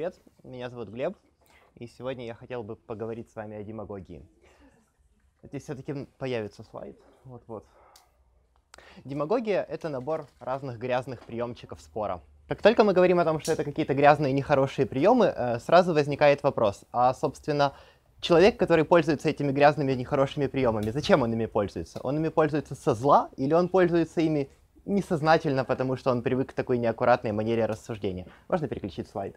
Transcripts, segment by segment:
привет! Меня зовут Глеб, и сегодня я хотел бы поговорить с вами о демагогии. Здесь все-таки появится слайд. Вот-вот. Демагогия — это набор разных грязных приемчиков спора. Как только мы говорим о том, что это какие-то грязные, нехорошие приемы, э, сразу возникает вопрос, а, собственно, человек, который пользуется этими грязными, нехорошими приемами, зачем он ими пользуется? Он ими пользуется со зла или он пользуется ими несознательно, потому что он привык к такой неаккуратной манере рассуждения. Можно переключить слайд.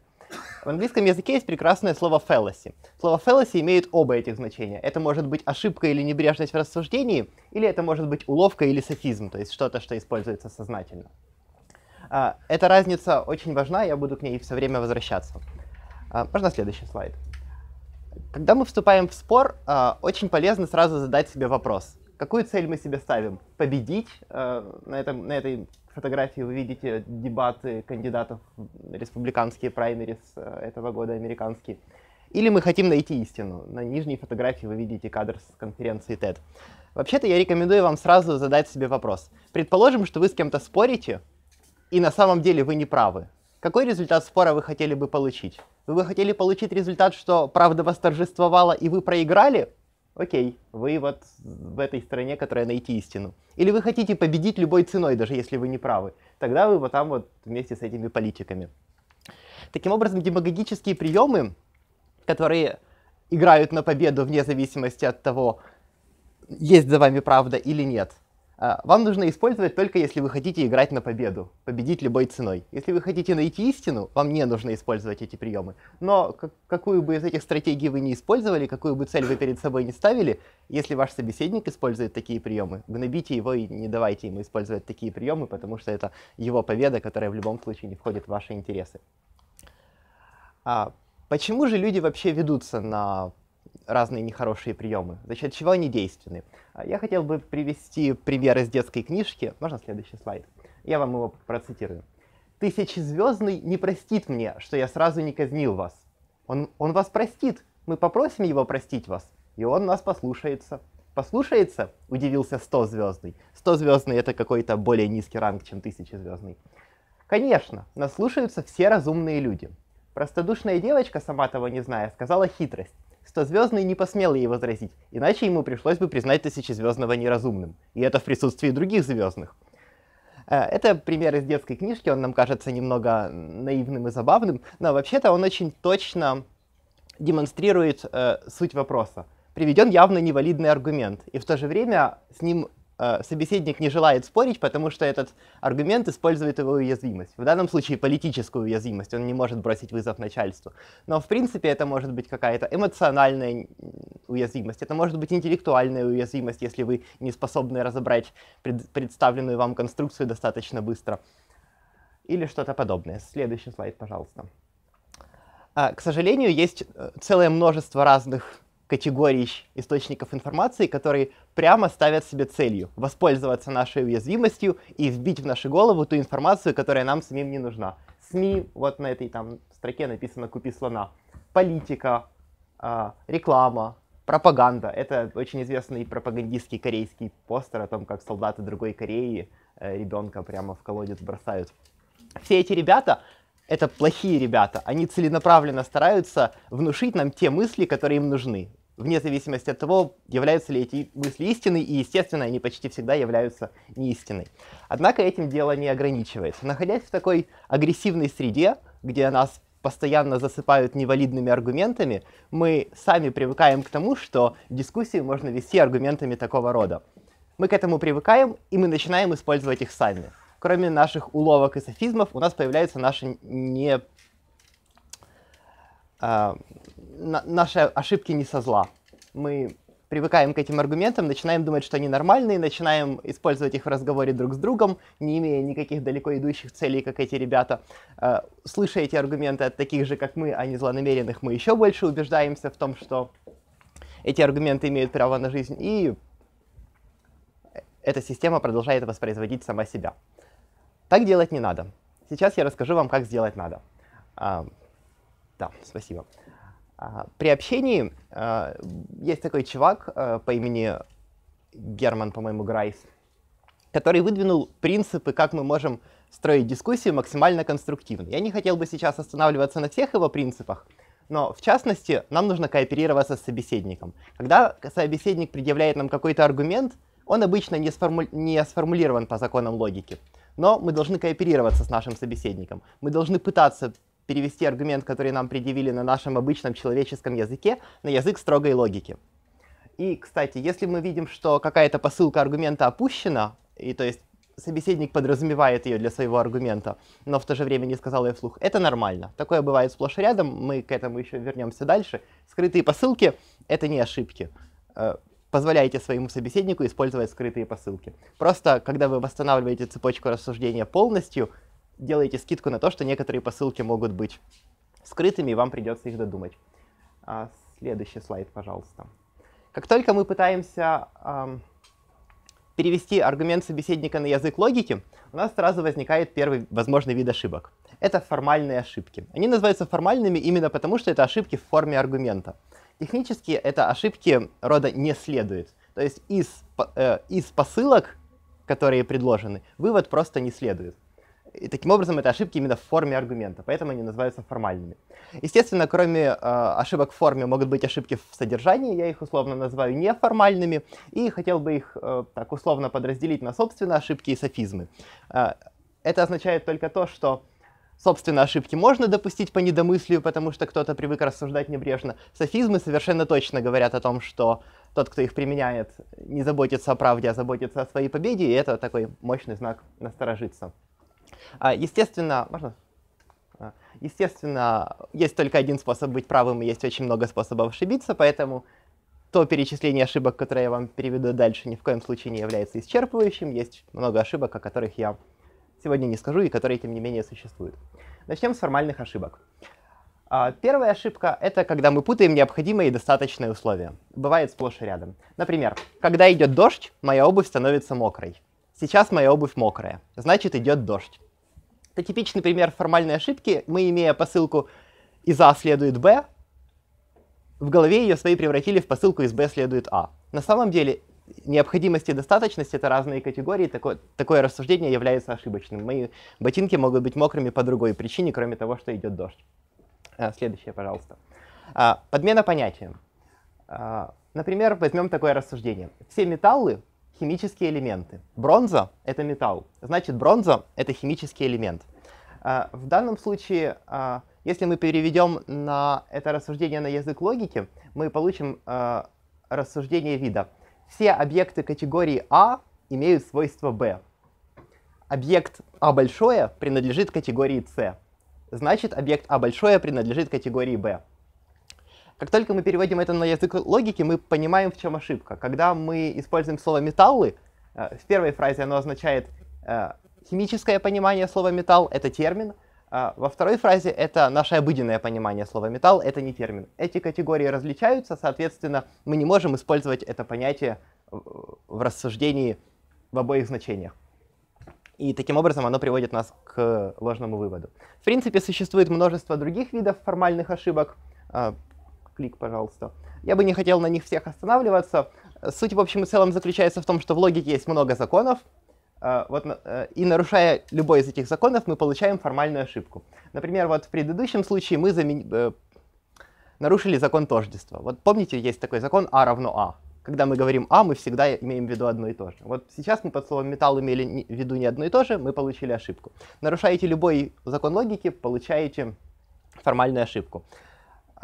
В английском языке есть прекрасное слово fallacy. Слово fallacy имеет оба этих значения. Это может быть ошибка или небрежность в рассуждении, или это может быть уловка или софизм, то есть что-то, что используется сознательно. А, эта разница очень важна, я буду к ней все время возвращаться. А, можно следующий слайд. Когда мы вступаем в спор, а, очень полезно сразу задать себе вопрос – Какую цель мы себе ставим? Победить. Э, на, этом, на этой фотографии вы видите дебаты кандидатов в республиканские праймерис э, этого года, американские. Или мы хотим найти истину. На нижней фотографии вы видите кадр с конференции TED. Вообще-то я рекомендую вам сразу задать себе вопрос. Предположим, что вы с кем-то спорите, и на самом деле вы не правы. Какой результат спора вы хотели бы получить? Вы бы хотели получить результат, что правда восторжествовала и вы проиграли, Окей, вы вот в этой стране, которая найти истину. Или вы хотите победить любой ценой, даже если вы не правы. Тогда вы вот там вот вместе с этими политиками. Таким образом, демагогические приемы, которые играют на победу вне зависимости от того, есть за вами правда или нет – а, вам нужно использовать только если вы хотите играть на победу, победить любой ценой. Если вы хотите найти истину, вам не нужно использовать эти приемы. Но какую бы из этих стратегий вы не использовали, какую бы цель вы перед собой не ставили, если ваш собеседник использует такие приемы, гнобите его и не давайте ему использовать такие приемы, потому что это его победа, которая в любом случае не входит в ваши интересы. А почему же люди вообще ведутся на разные нехорошие приемы, за счет чего они действенны. А, я хотел бы привести пример из детской книжки. Можно следующий слайд? Я вам его процитирую. «Тысячезвездный не простит мне, что я сразу не казнил вас. Он, он вас простит, мы попросим его простить вас, и он нас послушается». «Послушается?» — удивился 100-звездный. 100-звездный — это какой-то более низкий ранг, чем 1000-звездный. «Конечно, нас слушаются все разумные люди». Простодушная девочка, сама того не зная, сказала хитрость. Стозвездный не посмел ей возразить, иначе ему пришлось бы признать Тысячезвездного неразумным, и это в присутствии других звездных. Э, это пример из детской книжки, он нам кажется немного наивным и забавным, но вообще-то он очень точно демонстрирует э, суть вопроса. Приведен явно невалидный аргумент, и в то же время с ним Э, собеседник не желает спорить, потому что этот аргумент использует его уязвимость. В данном случае политическую уязвимость, он не может бросить вызов начальству. Но в принципе это может быть какая-то эмоциональная уязвимость, это может быть интеллектуальная уязвимость, если вы не способны разобрать пред представленную вам конструкцию достаточно быстро. Или что-то подобное. Следующий слайд, пожалуйста. А, к сожалению, есть э, целое множество разных категорий источников информации, которые прямо ставят себе целью воспользоваться нашей уязвимостью и вбить в нашу голову ту информацию, которая нам самим не нужна. СМИ, вот на этой там строке написано «Купи слона», политика, а, реклама, пропаганда. Это очень известный пропагандистский корейский постер о том, как солдаты другой Кореи э, ребенка прямо в колодец бросают. Все эти ребята это плохие ребята. Они целенаправленно стараются внушить нам те мысли, которые им нужны. Вне зависимости от того, являются ли эти мысли истиной, и, естественно, они почти всегда являются неистиной. Однако этим дело не ограничивается. Находясь в такой агрессивной среде, где нас постоянно засыпают невалидными аргументами, мы сами привыкаем к тому, что дискуссии можно вести аргументами такого рода. Мы к этому привыкаем, и мы начинаем использовать их сами кроме наших уловок и софизмов, у нас появляется наши не... Э, наши ошибки не со зла. Мы привыкаем к этим аргументам, начинаем думать, что они нормальные, начинаем использовать их в разговоре друг с другом, не имея никаких далеко идущих целей, как эти ребята. Э, слыша эти аргументы от таких же, как мы, а не злонамеренных, мы еще больше убеждаемся в том, что эти аргументы имеют право на жизнь, и эта система продолжает воспроизводить сама себя. Так делать не надо. Сейчас я расскажу вам, как сделать надо. А, да, спасибо. А, при общении а, есть такой чувак а, по имени Герман, по-моему, Грайс, который выдвинул принципы, как мы можем строить дискуссию максимально конструктивно. Я не хотел бы сейчас останавливаться на всех его принципах, но в частности нам нужно кооперироваться с собеседником. Когда собеседник предъявляет нам какой-то аргумент, он обычно не, сформу... не сформулирован по законам логики. Но мы должны кооперироваться с нашим собеседником. Мы должны пытаться перевести аргумент, который нам предъявили на нашем обычном человеческом языке, на язык строгой логики. И, кстати, если мы видим, что какая-то посылка аргумента опущена, и то есть собеседник подразумевает ее для своего аргумента, но в то же время не сказал ее вслух, это нормально. Такое бывает сплошь и рядом, мы к этому еще вернемся дальше. Скрытые посылки — это не ошибки. Э, позволяете своему собеседнику использовать скрытые посылки. Просто, когда вы восстанавливаете цепочку рассуждения полностью, делаете скидку на то, что некоторые посылки могут быть скрытыми, и вам придется их додумать. А, следующий слайд, пожалуйста. Как только мы пытаемся эм, перевести аргумент собеседника на язык логики, у нас сразу возникает первый возможный вид ошибок. Это формальные ошибки. Они называются формальными именно потому, что это ошибки в форме аргумента. Технически это ошибки рода не следует. То есть из, э, из посылок, которые предложены, вывод просто не следует. И таким образом, это ошибки именно в форме аргумента, поэтому они называются формальными. Естественно, кроме э, ошибок в форме, могут быть ошибки в содержании, я их условно называю неформальными, и хотел бы их э, так условно подразделить на, собственные ошибки и софизмы. Э, это означает только то, что Собственно, ошибки можно допустить по недомыслию, потому что кто-то привык рассуждать небрежно. Софизмы совершенно точно говорят о том, что тот, кто их применяет, не заботится о правде, а заботится о своей победе, и это такой мощный знак насторожиться. А, естественно, можно? А, естественно, есть только один способ быть правым, и есть очень много способов ошибиться, поэтому то перечисление ошибок, которое я вам переведу дальше, ни в коем случае не является исчерпывающим. Есть много ошибок, о которых я сегодня не скажу и которые, тем не менее, существуют. Начнем с формальных ошибок. А, первая ошибка — это когда мы путаем необходимые и достаточные условия. Бывает сплошь и рядом. Например, когда идет дождь, моя обувь становится мокрой. Сейчас моя обувь мокрая, значит идет дождь. Это типичный пример формальной ошибки. Мы, имея посылку из А следует Б, в голове ее свои превратили в посылку из Б следует А. На самом деле необходимости и достаточность — это разные категории, такое, такое рассуждение является ошибочным. Мои ботинки могут быть мокрыми по другой причине, кроме того, что идет дождь. А, следующее, пожалуйста. А, подмена понятием. А, например, возьмем такое рассуждение. Все металлы — химические элементы. Бронза — это металл. Значит, бронза — это химический элемент. В данном случае, если мы переведем на это рассуждение на язык логики, мы получим рассуждение вида — все объекты категории А имеют свойство B. Объект А большое принадлежит категории С. Значит, объект А большое принадлежит категории B. Как только мы переводим это на язык логики, мы понимаем, в чем ошибка. Когда мы используем слово «металлы», э, в первой фразе оно означает э, химическое понимание слова «металл» — это термин, а, во второй фразе это наше обыденное понимание слова «металл», это не термин. Эти категории различаются, соответственно, мы не можем использовать это понятие в рассуждении в обоих значениях. И таким образом оно приводит нас к ложному выводу. В принципе, существует множество других видов формальных ошибок. А, клик, пожалуйста. Я бы не хотел на них всех останавливаться. Суть, в общем и целом, заключается в том, что в логике есть много законов, Э, вот, э, и нарушая любой из этих законов, мы получаем формальную ошибку. Например, вот в предыдущем случае мы замен... Э, нарушили закон тождества. Вот помните, есть такой закон А равно А. Когда мы говорим А, мы всегда имеем в виду одно и то же. Вот сейчас мы под словом металл имели в виду не одно и то же, мы получили ошибку. Нарушаете любой закон логики, получаете формальную ошибку.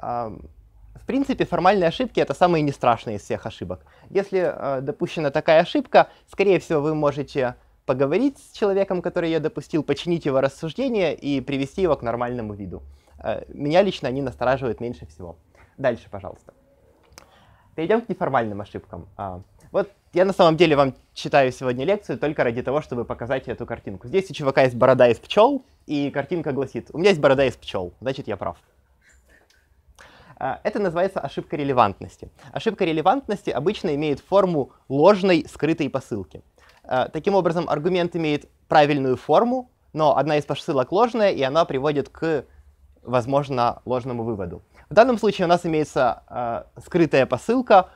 В принципе, формальные ошибки — это самые не страшные из всех ошибок. Если э, допущена такая ошибка, скорее всего, вы можете поговорить с человеком, который ее допустил, починить его рассуждение и привести его к нормальному виду. Э, меня лично они настораживают меньше всего. Дальше, пожалуйста. Перейдем к неформальным ошибкам. А, вот я на самом деле вам читаю сегодня лекцию только ради того, чтобы показать эту картинку. Здесь у чувака есть борода из пчел, и картинка гласит, у меня есть борода из пчел, значит я прав. А, это называется ошибка релевантности. Ошибка релевантности обычно имеет форму ложной скрытой посылки. Э, таким образом, аргумент имеет правильную форму, но одна из посылок ложная, и она приводит к, возможно, ложному выводу. В данном случае у нас имеется э, скрытая посылка.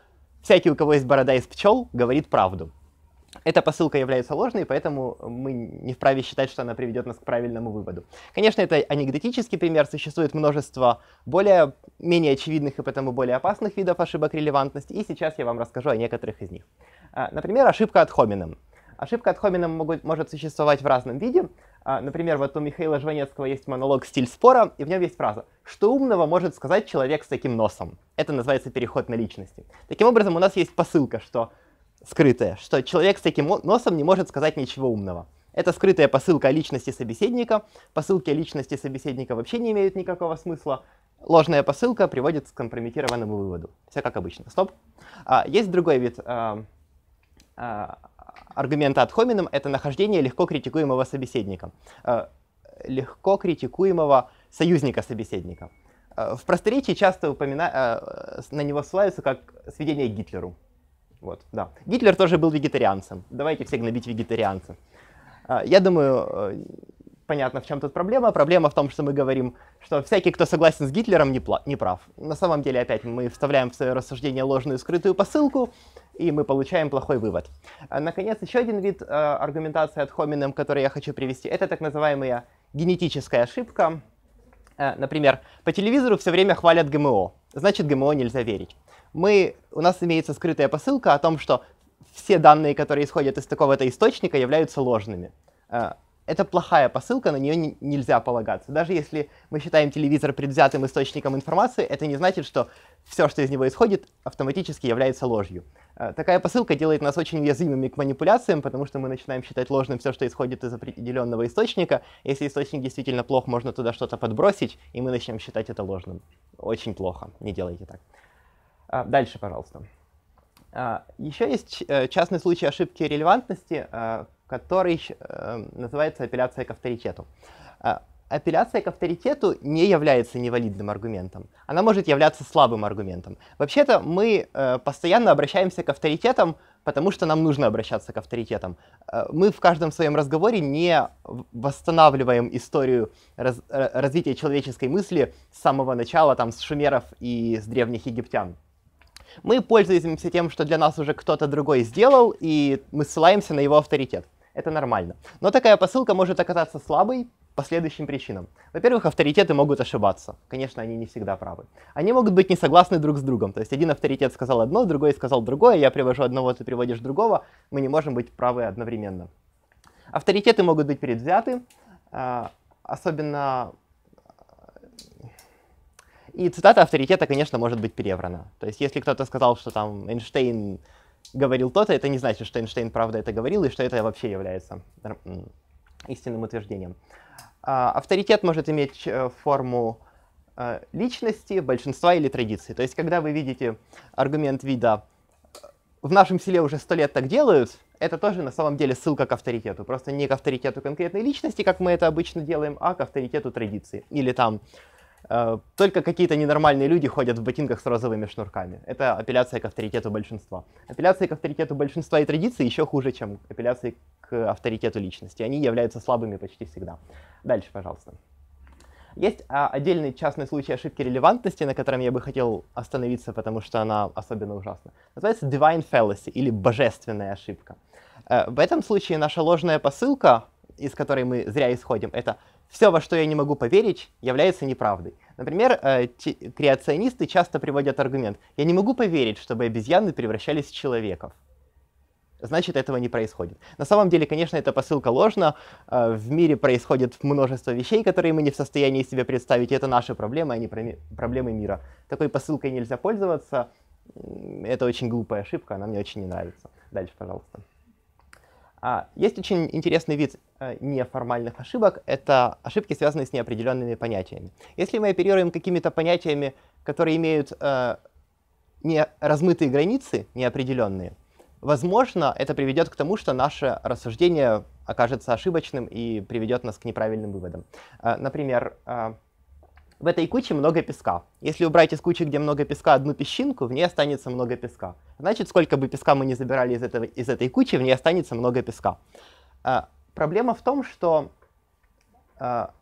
Всякий, у кого есть борода из пчел, говорит правду. Эта посылка является ложной, поэтому мы не вправе считать, что она приведет нас к правильному выводу. Конечно, это анекдотический пример, существует множество более, менее очевидных и потому более опасных видов ошибок релевантности, и сейчас я вам расскажу о некоторых из них. Э, например, ошибка от Хоминем. Ошибка от Хомина могут, может существовать в разном виде. А, например, вот у Михаила Жванецкого есть монолог «Стиль спора», и в нем есть фраза «Что умного может сказать человек с таким носом?» Это называется переход на личности. Таким образом, у нас есть посылка, что скрытая, что человек с таким носом не может сказать ничего умного. Это скрытая посылка о личности собеседника. Посылки о личности собеседника вообще не имеют никакого смысла. Ложная посылка приводит к компрометированному выводу. Все как обычно. Стоп. А, есть другой вид а, а, аргумента от Хомином — это нахождение легко критикуемого собеседника, э, легко критикуемого союзника собеседника. Э, в просторечии часто упомина... Э, на него ссылаются как сведение к Гитлеру. Вот, да. Гитлер тоже был вегетарианцем. Давайте все гнобить вегетарианцев. Я думаю, понятно, в чем тут проблема. Проблема в том, что мы говорим, что всякий, кто согласен с Гитлером, не, пла- не прав. На самом деле, опять мы вставляем в свое рассуждение ложную скрытую посылку, и мы получаем плохой вывод. А, наконец, еще один вид э, аргументации от hominem, который я хочу привести, это так называемая генетическая ошибка. Э, например, по телевизору все время хвалят ГМО, значит ГМО нельзя верить. Мы, у нас имеется скрытая посылка о том, что все данные, которые исходят из такого-то источника, являются ложными это плохая посылка, на нее не, нельзя полагаться. Даже если мы считаем телевизор предвзятым источником информации, это не значит, что все, что из него исходит, автоматически является ложью. Э, такая посылка делает нас очень уязвимыми к манипуляциям, потому что мы начинаем считать ложным все, что исходит из определенного источника. Если источник действительно плох, можно туда что-то подбросить, и мы начнем считать это ложным. Очень плохо, не делайте так. А, дальше, пожалуйста. А, Еще есть э, частный случай ошибки релевантности, а, который э, называется апелляция к авторитету. Э, апелляция к авторитету не является невалидным аргументом. Она может являться слабым аргументом. Вообще-то мы э, постоянно обращаемся к авторитетам, потому что нам нужно обращаться к авторитетам. Э, мы в каждом своем разговоре не восстанавливаем историю раз, э, развития человеческой мысли с самого начала, там, с шумеров и с древних египтян. Мы пользуемся тем, что для нас уже кто-то другой сделал, и мы ссылаемся на его авторитет. Это нормально. Но такая посылка может оказаться слабой по следующим причинам. Во-первых, авторитеты могут ошибаться. Конечно, они не всегда правы. Они могут быть не согласны друг с другом. То есть один авторитет сказал одно, другой сказал другое, я привожу одного, ты приводишь другого. Мы не можем быть правы одновременно. Авторитеты могут быть предвзяты, а, особенно... И цитата авторитета, конечно, может быть переврана. То есть если кто-то сказал, что там Эйнштейн говорил то-то, это не значит, что Эйнштейн правда это говорил и что это вообще является истинным утверждением. А, авторитет может иметь э, форму э, личности, большинства или традиции. То есть, когда вы видите аргумент вида «в нашем селе уже сто лет так делают», это тоже на самом деле ссылка к авторитету. Просто не к авторитету конкретной личности, как мы это обычно делаем, а к авторитету традиции. Или там Э, только какие-то ненормальные люди ходят в ботинках с розовыми шнурками. Это апелляция к авторитету большинства. Апелляция к авторитету большинства и традиции еще хуже, чем апелляции к авторитету личности. Они являются слабыми почти всегда. Дальше, пожалуйста. Есть а, отдельный частный случай ошибки релевантности, на котором я бы хотел остановиться, потому что она особенно ужасна. Называется divine fallacy или божественная ошибка. Э, в этом случае наша ложная посылка, из которой мы зря исходим, это все, во что я не могу поверить, является неправдой. Например, э, креационисты часто приводят аргумент «я не могу поверить, чтобы обезьяны превращались в человеков». Значит, этого не происходит. На самом деле, конечно, эта посылка ложна. Э, в мире происходит множество вещей, которые мы не в состоянии себе представить, и это наши проблемы, а не проблемы мира. Такой посылкой нельзя пользоваться. Это очень глупая ошибка, она мне очень не нравится. Дальше, пожалуйста. А, есть очень интересный вид э, неформальных ошибок. Это ошибки, связанные с неопределенными понятиями. Если мы оперируем какими-то понятиями, которые имеют э, не размытые границы, неопределенные, возможно, это приведет к тому, что наше рассуждение окажется ошибочным и приведет нас к неправильным выводам. Э, например, в этой куче много песка. Если убрать из кучи, где много песка, одну песчинку, в ней останется много песка. Значит, сколько бы песка мы ни забирали из, этого, из этой кучи, в ней останется много песка. А, проблема в том, что а,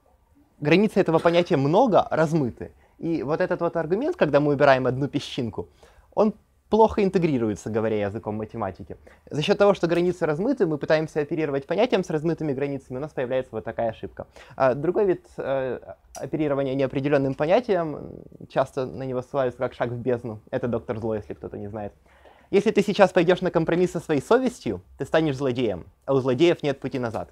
границы этого понятия «много» размыты. И вот этот вот аргумент, когда мы убираем одну песчинку, он плохо интегрируется, говоря языком математики. За счет того, что границы размыты, мы пытаемся оперировать понятием с размытыми границами, у нас появляется вот такая ошибка. А другой вид э, оперирования неопределенным понятием, часто на него ссылаются как шаг в бездну. Это доктор зло, если кто-то не знает. Если ты сейчас пойдешь на компромисс со своей совестью, ты станешь злодеем, а у злодеев нет пути назад.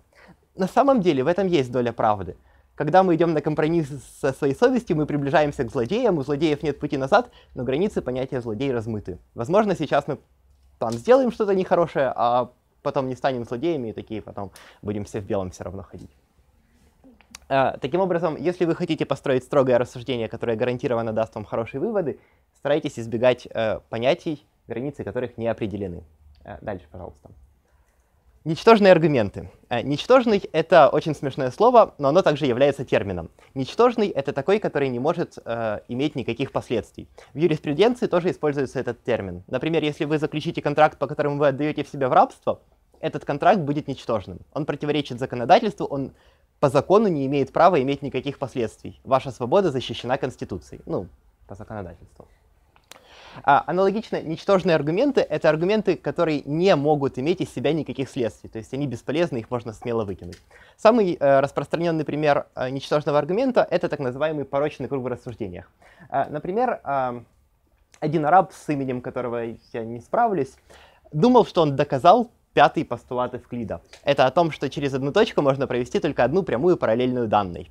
На самом деле в этом есть доля правды. Когда мы идем на компромисс со своей совестью, мы приближаемся к злодеям, у злодеев нет пути назад, но границы понятия злодей размыты. Возможно, сейчас мы там сделаем что-то нехорошее, а потом не станем злодеями и такие потом будем все в белом все равно ходить. Э, таким образом, если вы хотите построить строгое рассуждение, которое гарантированно даст вам хорошие выводы, старайтесь избегать э, понятий, границы которых не определены. Э, дальше, пожалуйста. Ничтожные аргументы. Э, ничтожный — это очень смешное слово, но оно также является термином. Ничтожный — это такой, который не может э, иметь никаких последствий. В юриспруденции тоже используется этот термин. Например, если вы заключите контракт, по которому вы отдаете в себя в рабство, этот контракт будет ничтожным. Он противоречит законодательству, он по закону не имеет права иметь никаких последствий. Ваша свобода защищена Конституцией. Ну, по законодательству. А, аналогично, ничтожные аргументы — это аргументы, которые не могут иметь из себя никаких следствий, то есть они бесполезны, их можно смело выкинуть. Самый э, распространенный пример э, ничтожного аргумента — это так называемый порочный круг в рассуждениях. Э, например, э, один араб, с именем которого я не справлюсь, думал, что он доказал пятый постулат Эвклида. Это о том, что через одну точку можно провести только одну прямую параллельную данной.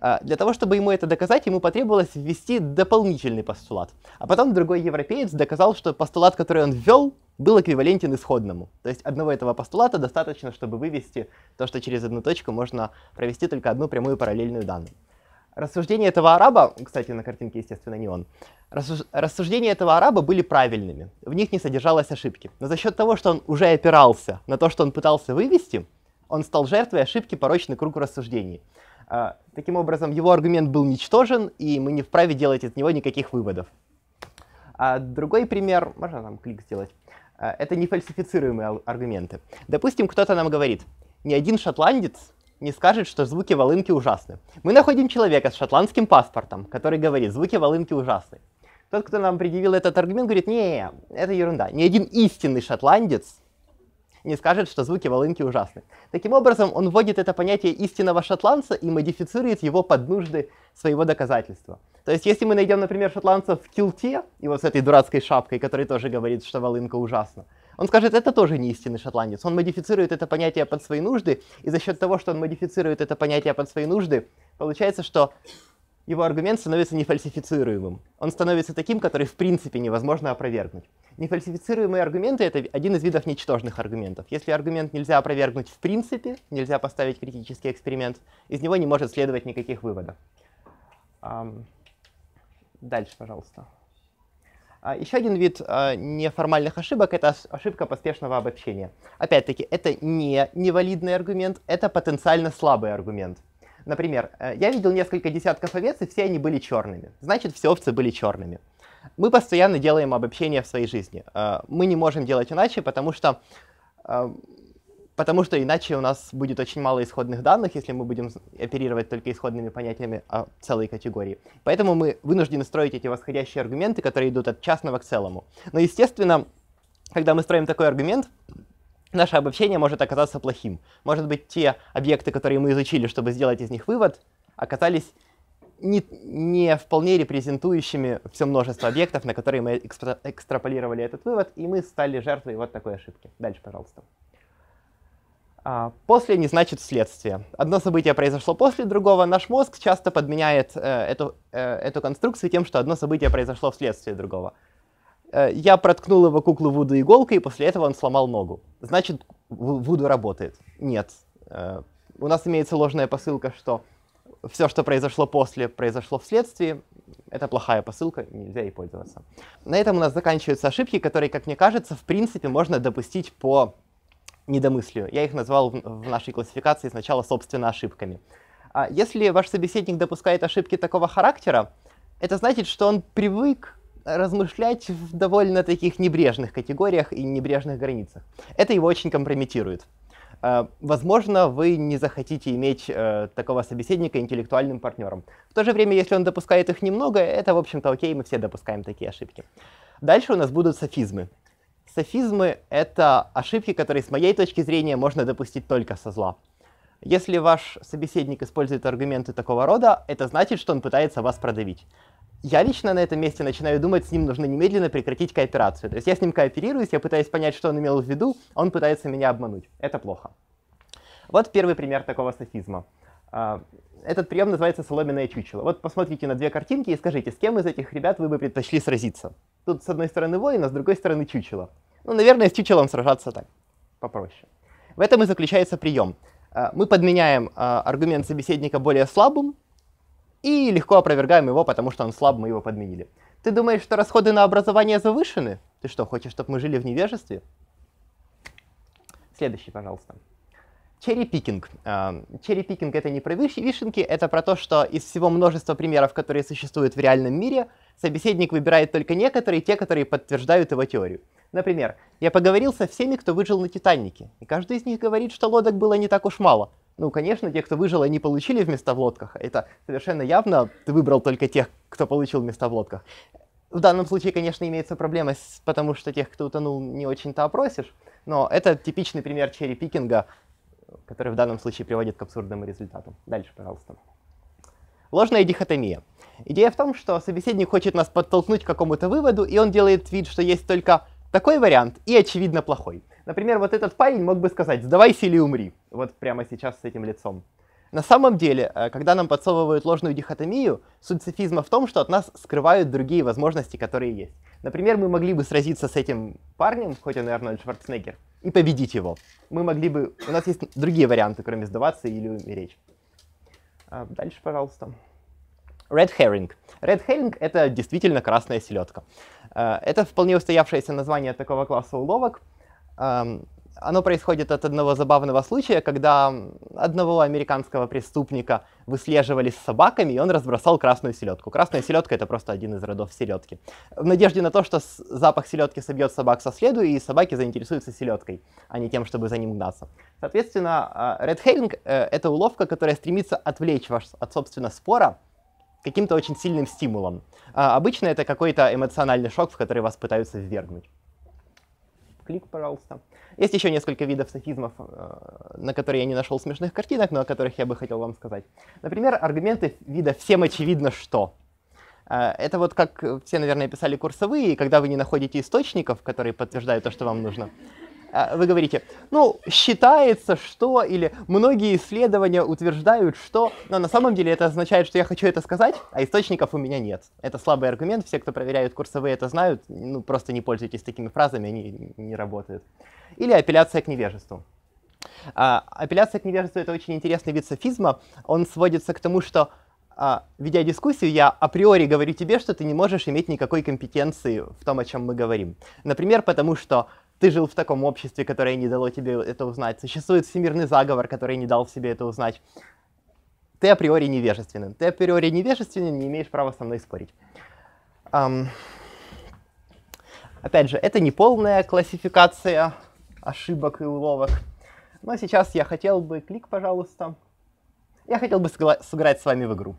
Э, для того, чтобы ему это доказать, ему потребовалось ввести дополнительный постулат. А потом другой европеец доказал, что постулат, который он ввел, был эквивалентен исходному. То есть одного этого постулата достаточно, чтобы вывести то, что через одну точку можно провести только одну прямую параллельную данным. Рассуждения этого араба, кстати, на картинке, естественно, не он, рассуждения этого араба были правильными, в них не содержалось ошибки. Но за счет того, что он уже опирался на то, что он пытался вывести, он стал жертвой ошибки порочный круг рассуждений. А, таким образом, его аргумент был ничтожен, и мы не вправе делать из него никаких выводов. А другой пример, можно нам клик сделать, а, это нефальсифицируемые аргументы. Допустим, кто-то нам говорит, ни один шотландец не скажет, что звуки волынки ужасны. Мы находим человека с шотландским паспортом, который говорит, звуки волынки ужасны. Тот, кто нам предъявил этот аргумент, говорит, не, это ерунда. Ни один истинный шотландец не скажет, что звуки волынки ужасны. Таким образом, он вводит это понятие истинного шотландца и модифицирует его под нужды своего доказательства. То есть, если мы найдем, например, шотландца в килте, и вот с этой дурацкой шапкой, который тоже говорит, что волынка ужасна, он скажет, это тоже не истинный шотландец. Он модифицирует это понятие под свои нужды, и за счет того, что он модифицирует это понятие под свои нужды, получается, что его аргумент становится нефальсифицируемым. Он становится таким, который в принципе невозможно опровергнуть. Нефальсифицируемые аргументы — это один из видов ничтожных аргументов. Если аргумент нельзя опровергнуть в принципе, нельзя поставить критический эксперимент, из него не может следовать никаких выводов. Дальше, пожалуйста. А, Еще один вид а, неформальных ошибок — это ошибка поспешного обобщения. Опять-таки, это не невалидный аргумент, это потенциально слабый аргумент. Например, э, я видел несколько десятков овец, и все они были черными. Значит, все овцы были черными. Мы постоянно делаем обобщение в своей жизни. Э, мы не можем делать иначе, потому что, э, потому что иначе у нас будет очень мало исходных данных, если мы будем оперировать только исходными понятиями о целой категории. Поэтому мы вынуждены строить эти восходящие аргументы, которые идут от частного к целому. Но, естественно, когда мы строим такой аргумент, наше обобщение может оказаться плохим. Может быть, те объекты, которые мы изучили, чтобы сделать из них вывод, оказались не, не вполне репрезентующими все множество объектов, на которые мы экстра экстраполировали этот вывод, и мы стали жертвой вот такой ошибки. Дальше, пожалуйста. А, после не значит следствие. Одно событие произошло после другого. Наш мозг часто подменяет э, эту, э, эту конструкцию тем, что одно событие произошло вследствие другого. Э, я проткнул его куклу Вуду иголкой, и после этого он сломал ногу. Значит, Вуду работает. Нет. Э, у нас имеется ложная посылка, что все, что произошло после, произошло вследствие. Это плохая посылка, нельзя ей пользоваться. На этом у нас заканчиваются ошибки, которые, как мне кажется, в принципе можно допустить по недомыслию. Я их назвал в нашей классификации сначала, собственно, ошибками. А если ваш собеседник допускает ошибки такого характера, это значит, что он привык размышлять в довольно таких небрежных категориях и небрежных границах. Это его очень компрометирует. Э, возможно, вы не захотите иметь э, такого собеседника интеллектуальным партнером. В то же время, если он допускает их немного, это, в общем-то, окей, мы все допускаем такие ошибки. Дальше у нас будут софизмы. Софизмы — это ошибки, которые, с моей точки зрения, можно допустить только со зла. Если ваш собеседник использует аргументы такого рода, это значит, что он пытается вас продавить я лично на этом месте начинаю думать, с ним нужно немедленно прекратить кооперацию. То есть я с ним кооперируюсь, я пытаюсь понять, что он имел в виду, он пытается меня обмануть. Это плохо. Вот первый пример такого софизма. А, этот прием называется соломенное чучело. Вот посмотрите на две картинки и скажите, с кем из этих ребят вы бы предпочли сразиться? Тут с одной стороны воин, а с другой стороны чучело. Ну, наверное, с чучелом сражаться так попроще. В этом и заключается прием. А, мы подменяем а, аргумент собеседника более слабым, и легко опровергаем его, потому что он слаб, мы его подменили. Ты думаешь, что расходы на образование завышены? Ты что, хочешь, чтобы мы жили в невежестве? Следующий, пожалуйста. Черри-пикинг. А, черри-пикинг — это не про вишенки, это про то, что из всего множества примеров, которые существуют в реальном мире, собеседник выбирает только некоторые, те, которые подтверждают его теорию. Например, я поговорил со всеми, кто выжил на Титанике, и каждый из них говорит, что лодок было не так уж мало — ну, конечно, те, кто выжил, они получили места в лодках. Это совершенно явно ты выбрал только тех, кто получил места в лодках. В данном случае, конечно, имеется проблема, с, потому что тех, кто утонул, не очень-то опросишь. Но это типичный пример черри-пикинга, который в данном случае приводит к абсурдным результатам. Дальше, пожалуйста. Ложная дихотомия. Идея в том, что собеседник хочет нас подтолкнуть к какому-то выводу, и он делает вид, что есть только такой вариант и, очевидно, плохой. Например, вот этот парень мог бы сказать «сдавайся или умри», вот прямо сейчас с этим лицом. На самом деле, э, когда нам подсовывают ложную дихотомию, суть софизма в том, что от нас скрывают другие возможности, которые есть. Например, мы могли бы сразиться с этим парнем, хоть он и Арнольд Шварценеггер, и победить его. Мы могли бы... У нас есть другие варианты, кроме сдаваться или умереть. А дальше, пожалуйста. Red herring. Red herring — это действительно красная селедка. Э, это вполне устоявшееся название такого класса уловок — оно происходит от одного забавного случая, когда одного американского преступника выслеживали с собаками, и он разбросал красную селедку. Красная селедка это просто один из родов селедки. В надежде на то, что запах селедки собьет собак со следу, и собаки заинтересуются селедкой, а не тем, чтобы за ним гнаться. Соответственно, а, red herring э, это уловка, которая стремится отвлечь вас от, собственно, спора каким-то очень сильным стимулом. А, обычно это какой-то эмоциональный шок, в который вас пытаются ввергнуть клик, пожалуйста. Есть еще несколько видов софизмов, э, на которые я не нашел смешных картинок, но о которых я бы хотел вам сказать. Например, аргументы вида «всем очевидно что». Э, это вот как все, наверное, писали курсовые, когда вы не находите источников, которые подтверждают то, что вам нужно. А, вы говорите, ну, считается, что, или многие исследования утверждают, что, но на самом деле это означает, что я хочу это сказать, а источников у меня нет. Это слабый аргумент, все, кто проверяют курсовые, это знают, ну, просто не пользуйтесь такими фразами, они не работают. Или апелляция к невежеству. А, апелляция к невежеству — это очень интересный вид софизма. Он сводится к тому, что а, ведя дискуссию, я априори говорю тебе, что ты не можешь иметь никакой компетенции в том, о чем мы говорим. Например, потому что ты жил в таком обществе, которое не дало тебе это узнать. Существует всемирный заговор, который не дал себе это узнать. Ты априори невежественен. Ты априори невежественен, не имеешь права со мной спорить. Um, опять же, это не полная классификация ошибок и уловок. Но сейчас я хотел бы... Клик, пожалуйста. Я хотел бы сыграть с вами в игру.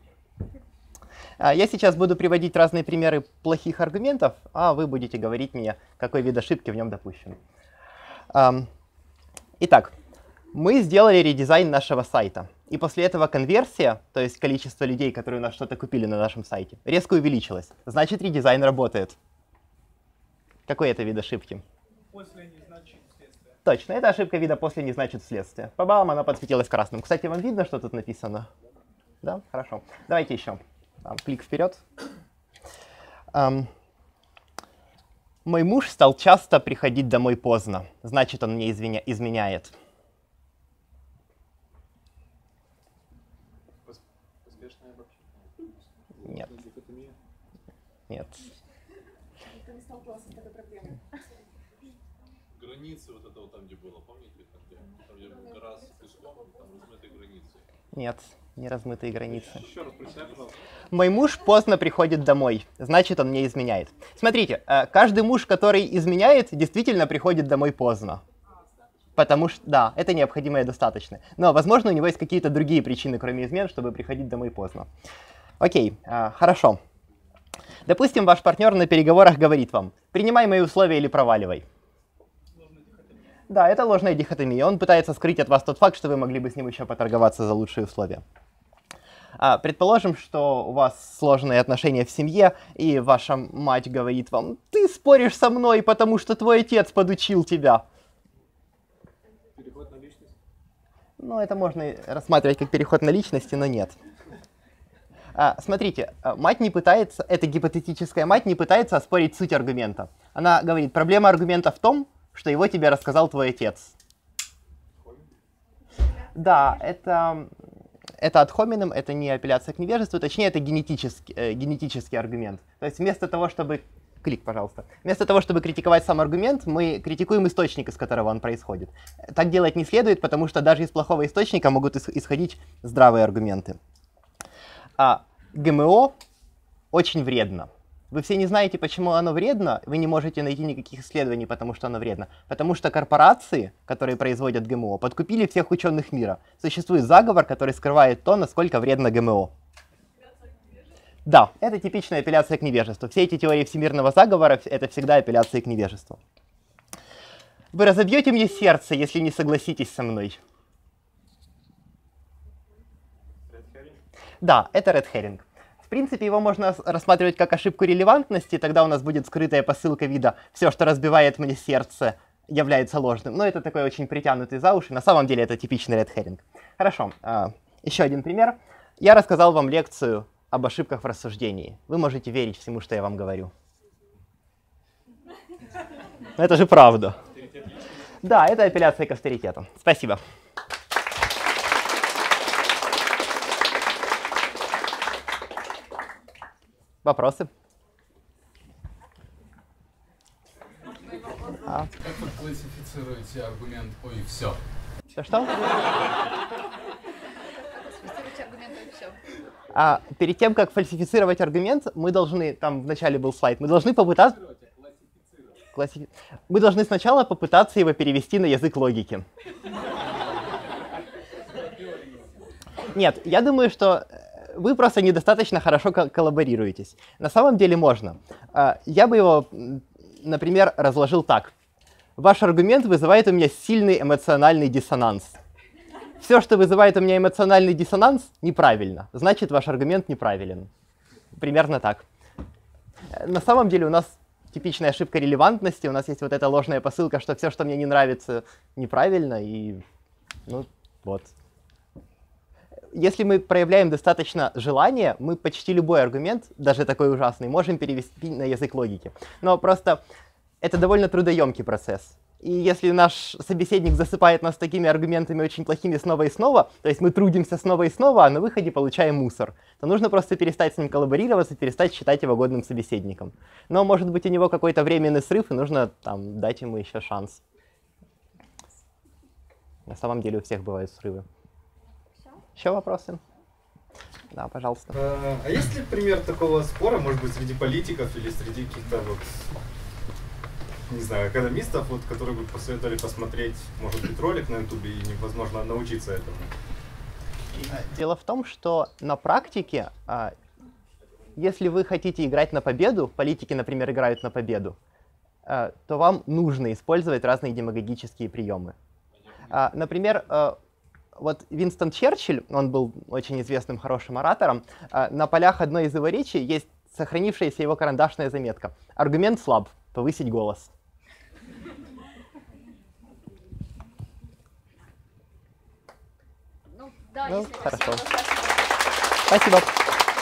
А, я сейчас буду приводить разные примеры плохих аргументов, а вы будете говорить мне, какой вид ошибки в нем допущен. Итак, мы сделали редизайн нашего сайта. И после этого конверсия, то есть количество людей, которые у нас что-то купили на нашем сайте, резко увеличилась. Значит, редизайн работает. Какой это вид ошибки? После не значит следствие. Точно, это ошибка вида после не значит следствие. По баллам она подсветилась красным. Кстати, вам видно, что тут написано? Да? Хорошо. Давайте еще клик вперед. Мой муж стал часто приходить домой поздно. Значит, он мне извиня изменяет. Нет. Нет. Границы вот этого там, где было, помните? Там, где, там, где ну, гора с там размыты границы. Нет неразмытые границы. Мой муж поздно приходит домой, значит, он мне изменяет. Смотрите, э, каждый муж, который изменяет, действительно приходит домой поздно. Потому что, да, это необходимо и достаточно. Но, возможно, у него есть какие-то другие причины, кроме измен, чтобы приходить домой поздно. Окей, э, хорошо. Допустим, ваш партнер на переговорах говорит вам, принимай мои условия или проваливай. Да, это ложная дихотомия. Он пытается скрыть от вас тот факт, что вы могли бы с ним еще поторговаться за лучшие условия. А, предположим, что у вас сложные отношения в семье, и ваша мать говорит вам, ты споришь со мной, потому что твой отец подучил тебя. Переход на личность? Ну, это можно рассматривать как переход на личности, но нет. А, смотрите, а, мать не пытается, эта гипотетическая мать не пытается оспорить суть аргумента. Она говорит, проблема аргумента в том, что его тебе рассказал твой отец. Да, это, это от хомином, это не апелляция к невежеству, точнее, это генетический, э, генетический аргумент. То есть вместо того, чтобы... Клик, пожалуйста. Вместо того, чтобы критиковать сам аргумент, мы критикуем источник, из которого он происходит. Так делать не следует, потому что даже из плохого источника могут исходить здравые аргументы. А ГМО очень вредно. Вы все не знаете, почему оно вредно, вы не можете найти никаких исследований, потому что оно вредно. Потому что корпорации, которые производят ГМО, подкупили всех ученых мира. Существует заговор, который скрывает то, насколько вредно ГМО. Да, это типичная апелляция к невежеству. Все эти теории всемирного заговора — это всегда апелляции к невежеству. Вы разобьете мне сердце, если не согласитесь со мной. Да, это ред херинг. В принципе, его можно рассматривать как ошибку релевантности, тогда у нас будет скрытая посылка вида «все, что разбивает мне сердце, является ложным». Но это такой очень притянутый за уши, на самом деле это типичный red herring. Хорошо, а, еще один пример. Я рассказал вам лекцию об ошибках в рассуждении. Вы можете верить всему, что я вам говорю. Это же правда. Да, это апелляция к авторитету. Спасибо. Вопросы? А. Как вы классифицируете аргумент «Ой, все»? Что? что? А, перед тем, как фальсифицировать аргумент, мы должны, там вначале был слайд, мы должны попытаться... Классифи... Мы должны сначала попытаться его перевести на язык логики. Нет, я думаю, что э, вы просто недостаточно хорошо коллаборируетесь. На самом деле можно. А, я бы его, например, разложил так. Ваш аргумент вызывает у меня сильный эмоциональный диссонанс. Все, что вызывает у меня эмоциональный диссонанс, неправильно. Значит, ваш аргумент неправилен. Примерно так. Э, на самом деле у нас типичная ошибка релевантности. У нас есть вот эта ложная посылка, что все, что мне не нравится, неправильно. И ну вот если мы проявляем достаточно желания, мы почти любой аргумент, даже такой ужасный, можем перевести на язык логики. Но просто это довольно трудоемкий процесс. И если наш собеседник засыпает нас такими аргументами очень плохими снова и снова, то есть мы трудимся снова и снова, а на выходе получаем мусор, то нужно просто перестать с ним коллаборироваться, перестать считать его годным собеседником. Но может быть у него какой-то временный срыв, и нужно там дать ему еще шанс. На самом деле у всех бывают срывы. Еще вопросы? Да, пожалуйста. А, а есть ли пример такого спора, может быть, среди политиков или среди каких-то вот, не знаю, экономистов, вот, которые бы посоветовали посмотреть, может быть, ролик на YouTube и, невозможно научиться этому? Дело в том, что на практике, а, если вы хотите играть на победу, политики, например, играют на победу, а, то вам нужно использовать разные демагогические приемы. А, например, вот Винстон Черчилль, он был очень известным хорошим оратором, э, на полях одной из его речи есть сохранившаяся его карандашная заметка. Аргумент слаб, повысить голос. Ну, да, ну хорошо. спасибо.